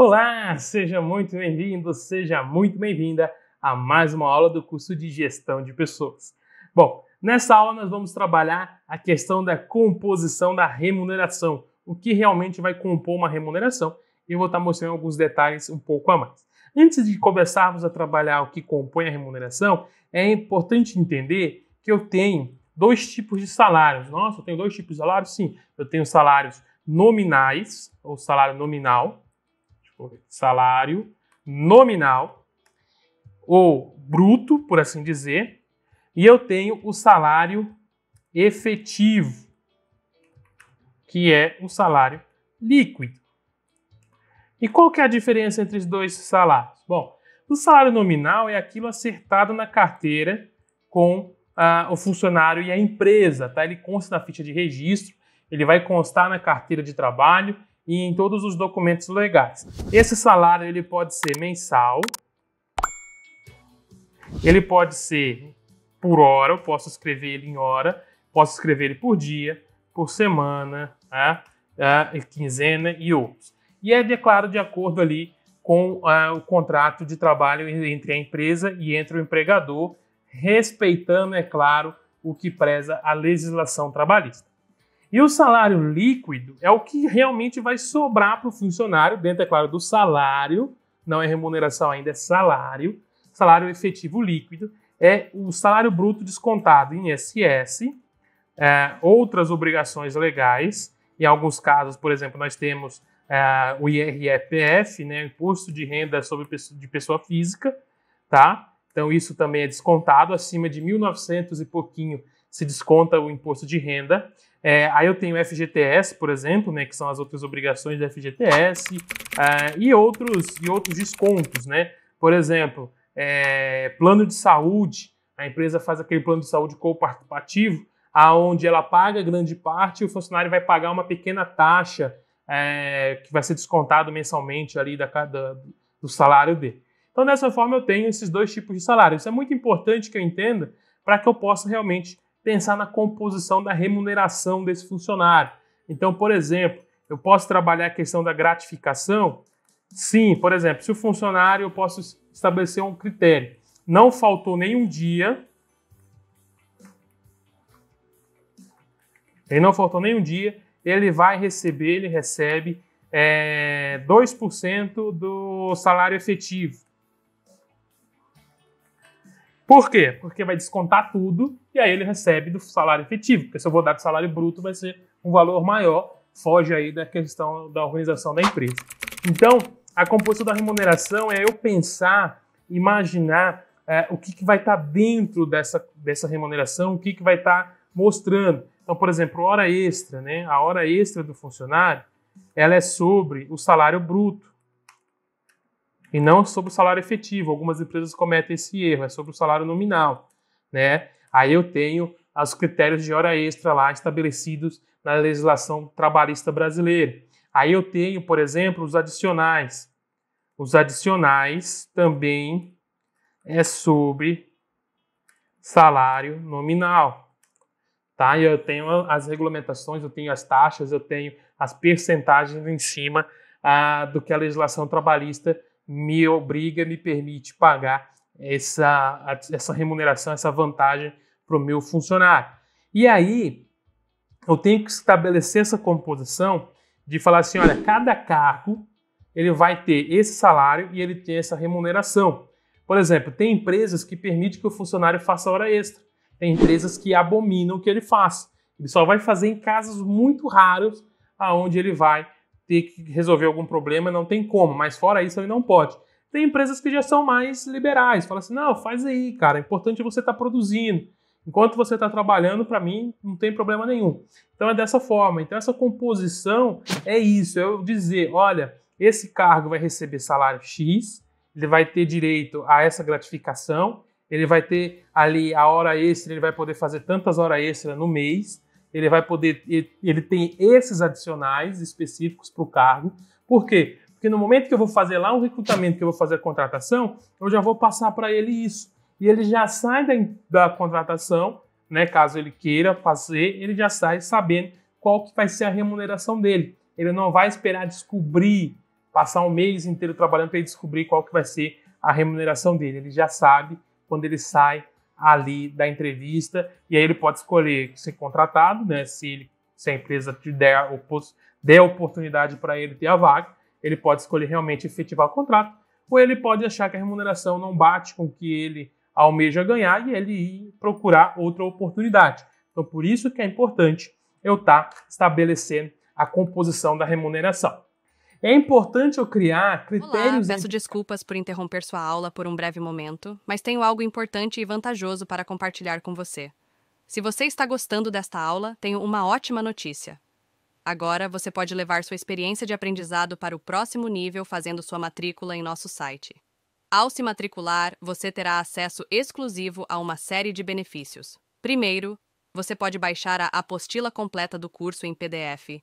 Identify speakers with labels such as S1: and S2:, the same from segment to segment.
S1: Olá, seja muito bem-vindo, seja muito bem-vinda a mais uma aula do curso de Gestão de Pessoas. Bom, nessa aula nós vamos trabalhar a questão da composição da remuneração, o que realmente vai compor uma remuneração. Eu vou estar mostrando alguns detalhes um pouco a mais. Antes de começarmos a trabalhar o que compõe a remuneração, é importante entender que eu tenho dois tipos de salários. Nossa, eu tenho dois tipos de salários? Sim, eu tenho salários nominais, ou salário nominal, salário nominal ou bruto, por assim dizer, e eu tenho o salário efetivo, que é o salário líquido. E qual que é a diferença entre os dois salários? Bom, o salário nominal é aquilo acertado na carteira com ah, o funcionário e a empresa, tá? Ele consta na ficha de registro, ele vai constar na carteira de trabalho e em todos os documentos legais. Esse salário ele pode ser mensal, ele pode ser por hora, eu posso escrever ele em hora, posso escrever ele por dia, por semana, né? É, quinzena e outros. E é, declarado de acordo ali com é, o contrato de trabalho entre a empresa e entre o empregador, respeitando, é claro, o que preza a legislação trabalhista. E o salário líquido é o que realmente vai sobrar para o funcionário, dentro, é claro, do salário, não é remuneração ainda, é salário, salário efetivo líquido, é o salário bruto descontado em ISS, é, outras obrigações legais, em alguns casos, por exemplo, nós temos é, o IREPF, né, Imposto de Renda sobre Pessoa, de Pessoa Física, tá? Então isso também é descontado acima de 1.900 e pouquinho se desconta o imposto de renda. É, aí eu tenho FGTS, por exemplo, né, que são as outras obrigações do FGTS, uh, é, e, outros, e outros descontos, né? Por exemplo, é, plano de saúde, a empresa faz aquele plano de saúde co-participativo, aonde ela paga grande parte e o funcionário vai pagar uma pequena taxa é, que vai ser descontado mensalmente ali da, da, do salário dele. Então, dessa forma, eu tenho esses dois tipos de salário. Isso é muito importante que eu entenda para que eu possa realmente pensar na composição da remuneração desse funcionário. Então, por exemplo, eu posso trabalhar a questão da gratificação? Sim, por exemplo, se o funcionário, eu posso estabelecer um critério. Não faltou nenhum dia. Ele não faltou nenhum dia, ele vai receber, ele recebe é, 2% do salário efetivo. Por quê? Porque vai descontar tudo e aí ele recebe do salário efetivo. Porque se eu vou dar do salário bruto, vai ser um valor maior, foge aí da questão da organização da empresa. Então, a composição da remuneração é eu pensar, imaginar é, o que, que vai estar tá dentro dessa, dessa remuneração, o que, que vai estar tá mostrando. Então, por exemplo, hora extra, né? A hora extra do funcionário, ela é sobre o salário bruto e não sobre o salário efetivo. Algumas empresas cometem esse erro, é sobre o salário nominal, né? Aí eu tenho os critérios de hora extra lá estabelecidos na legislação trabalhista brasileira. Aí eu tenho, por exemplo, os adicionais. Os adicionais também é sobre salário nominal. Tá? E eu tenho as regulamentações, eu tenho as taxas, eu tenho as percentagens em cima ah, do que a legislação trabalhista me obriga, me permite pagar essa, essa remuneração, essa vantagem para o meu funcionário. E aí eu tenho que estabelecer essa composição de falar assim, olha, cada cargo ele vai ter esse salário e ele tem essa remuneração. Por exemplo, tem empresas que permitem que o funcionário faça hora extra. Tem empresas que abominam o que ele faz. Ele só vai fazer em casos muito raros aonde ele vai ter que resolver algum problema, não tem como, mas fora isso ele não pode. Tem empresas que já são mais liberais, falam assim: não, faz aí, cara, é importante você estar tá produzindo. Enquanto você está trabalhando, para mim, não tem problema nenhum. Então é dessa forma. Então, essa composição é isso: é eu dizer, olha, esse cargo vai receber salário X, ele vai ter direito a essa gratificação, ele vai ter ali a hora extra, ele vai poder fazer tantas horas extra no mês ele vai poder, ele tem esses adicionais específicos para o cargo. Por quê? Porque no momento que eu vou fazer lá um recrutamento, que eu vou fazer a contratação, eu já vou passar para ele isso. E ele já sai da, da contratação, né, caso ele queira fazer, ele já sai sabendo qual que vai ser a remuneração dele. Ele não vai esperar descobrir, passar um mês inteiro trabalhando para ele descobrir qual que vai ser a remuneração dele. Ele já sabe quando ele sai ali da entrevista, e aí ele pode escolher ser contratado, né? Se, ele, se a empresa te der, der oportunidade para ele ter a vaga, ele pode escolher realmente efetivar o contrato, ou ele pode achar que a remuneração não bate com o que ele almeja ganhar e ele ir procurar outra oportunidade. Então, por isso que é importante eu estar tá estabelecendo a composição da remuneração. É importante eu criar critérios. Olá, peço
S2: em... desculpas por interromper sua aula por um breve momento, mas tenho algo importante e vantajoso para compartilhar com você. Se você está gostando desta aula, tenho uma ótima notícia. Agora você pode levar sua experiência de aprendizado para o próximo nível fazendo sua matrícula em nosso site. Ao se matricular, você terá acesso exclusivo a uma série de benefícios. Primeiro, você pode baixar a apostila completa do curso em PDF,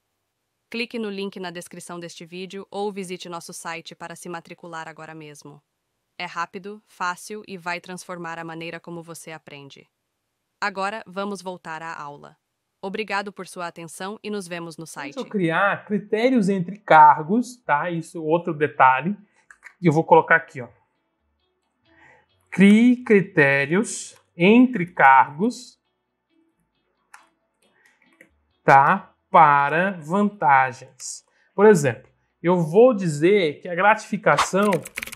S2: Clique no link na descrição deste vídeo ou visite nosso site para se matricular agora mesmo. É rápido, fácil e vai transformar a maneira como você aprende. Agora, vamos voltar à aula. Obrigado por sua atenção e
S1: nos vemos no site. Deixa eu criar critérios entre cargos, tá? Isso é outro detalhe. Eu vou colocar aqui, ó. Crie critérios entre cargos, tá? para vantagens. Por exemplo, eu vou dizer que a gratificação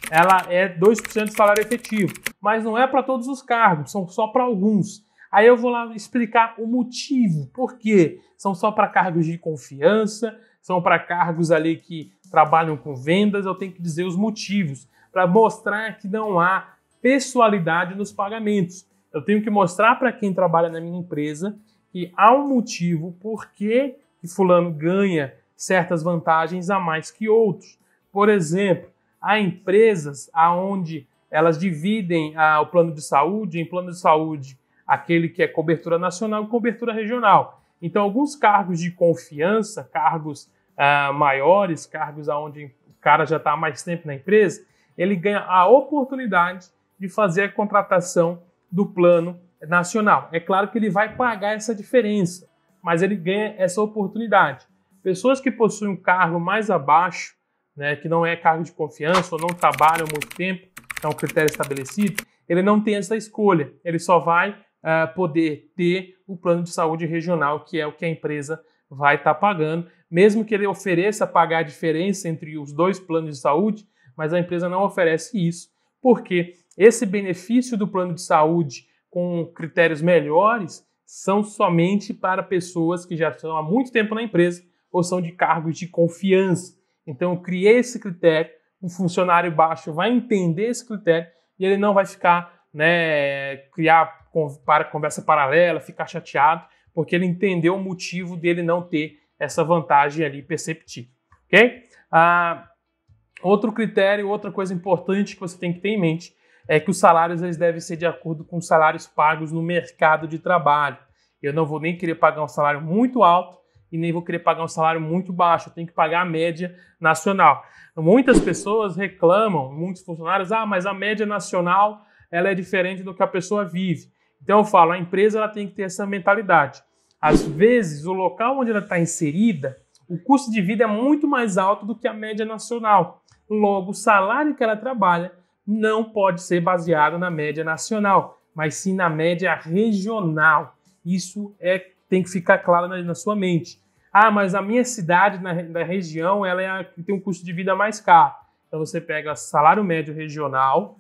S1: ela é 2% do salário efetivo, mas não é para todos os cargos, são só para alguns. Aí eu vou lá explicar o motivo, por quê? São só para cargos de confiança, são para cargos ali que trabalham com vendas, eu tenho que dizer os motivos, para mostrar que não há pessoalidade nos pagamentos. Eu tenho que mostrar para quem trabalha na minha empresa que há um motivo por que que fulano ganha certas vantagens a mais que outros. Por exemplo, há empresas aonde elas dividem ah, o plano de saúde em plano de saúde aquele que é cobertura nacional e cobertura regional. Então, alguns cargos de confiança, cargos ah, maiores, cargos aonde o cara já está há mais tempo na empresa, ele ganha a oportunidade de fazer a contratação do plano nacional. É claro que ele vai pagar essa diferença mas ele ganha essa oportunidade. Pessoas que possuem um cargo mais abaixo, né, que não é cargo de confiança ou não trabalham muito tempo, é um critério estabelecido, ele não tem essa escolha, ele só vai uh, poder ter o plano de saúde regional, que é o que a empresa vai estar tá pagando, mesmo que ele ofereça pagar a diferença entre os dois planos de saúde, mas a empresa não oferece isso, porque esse benefício do plano de saúde com critérios melhores, são somente para pessoas que já estão há muito tempo na empresa ou são de cargos de confiança. Então, eu criei esse critério, um funcionário baixo vai entender esse critério e ele não vai ficar, né, criar para conversa paralela, ficar chateado, porque ele entendeu o motivo dele não ter essa vantagem ali perceptível, ok? Ah, outro critério, outra coisa importante que você tem que ter em mente é que os salários eles devem ser de acordo com os salários pagos no mercado de trabalho. Eu não vou nem querer pagar um salário muito alto e nem vou querer pagar um salário muito baixo. Eu tenho que pagar a média nacional. Muitas pessoas reclamam, muitos funcionários, ah, mas a média nacional ela é diferente do que a pessoa vive. Então eu falo, a empresa ela tem que ter essa mentalidade. Às vezes, o local onde ela está inserida, o custo de vida é muito mais alto do que a média nacional. Logo, o salário que ela trabalha não pode ser baseado na média nacional, mas sim na média regional. Isso é tem que ficar claro na, na sua mente. Ah, mas a minha cidade na, na região ela é a, tem um custo de vida mais caro. Então você pega salário médio regional,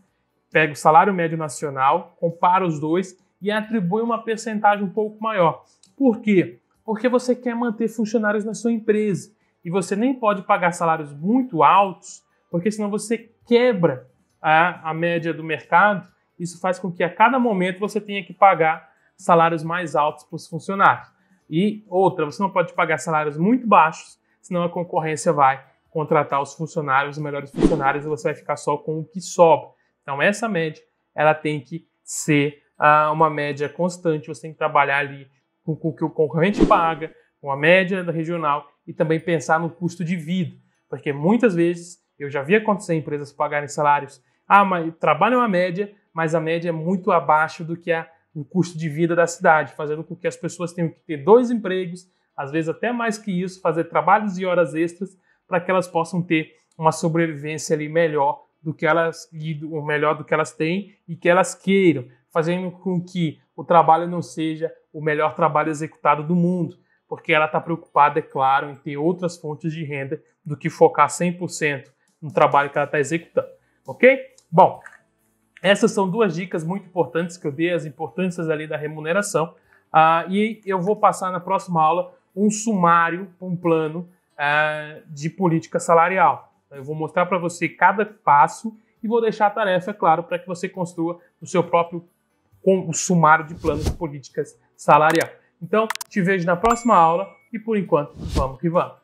S1: pega o salário médio nacional, compara os dois e atribui uma percentagem um pouco maior. Por quê? Porque você quer manter funcionários na sua empresa e você nem pode pagar salários muito altos, porque senão você quebra a média do mercado, isso faz com que a cada momento você tenha que pagar salários mais altos para os funcionários. E outra, você não pode pagar salários muito baixos, senão a concorrência vai contratar os funcionários, os melhores funcionários, e você vai ficar só com o que sobra. Então, essa média, ela tem que ser ah, uma média constante, você tem que trabalhar ali com, com o que o concorrente paga, com a média da regional e também pensar no custo de vida, porque muitas vezes eu já vi acontecer empresas pagarem salários ah, mas trabalham é a média, mas a média é muito abaixo do que a, é o custo de vida da cidade, fazendo com que as pessoas tenham que ter dois empregos, às vezes até mais que isso, fazer trabalhos e horas extras para que elas possam ter uma sobrevivência ali melhor do que elas o melhor do que elas têm e que elas queiram, fazendo com que o trabalho não seja o melhor trabalho executado do mundo, porque ela está preocupada, é claro, em ter outras fontes de renda do que focar 100% no trabalho que ela está executando, ok? Bom, essas são duas dicas muito importantes que eu dei, as importâncias ali da remuneração. Uh, e eu vou passar na próxima aula um sumário, um plano uh, de política salarial. Eu vou mostrar para você cada passo e vou deixar a tarefa, é claro, para que você construa o seu próprio com o sumário de planos de políticas salarial. Então, te vejo na próxima aula e por enquanto, vamos que vamos!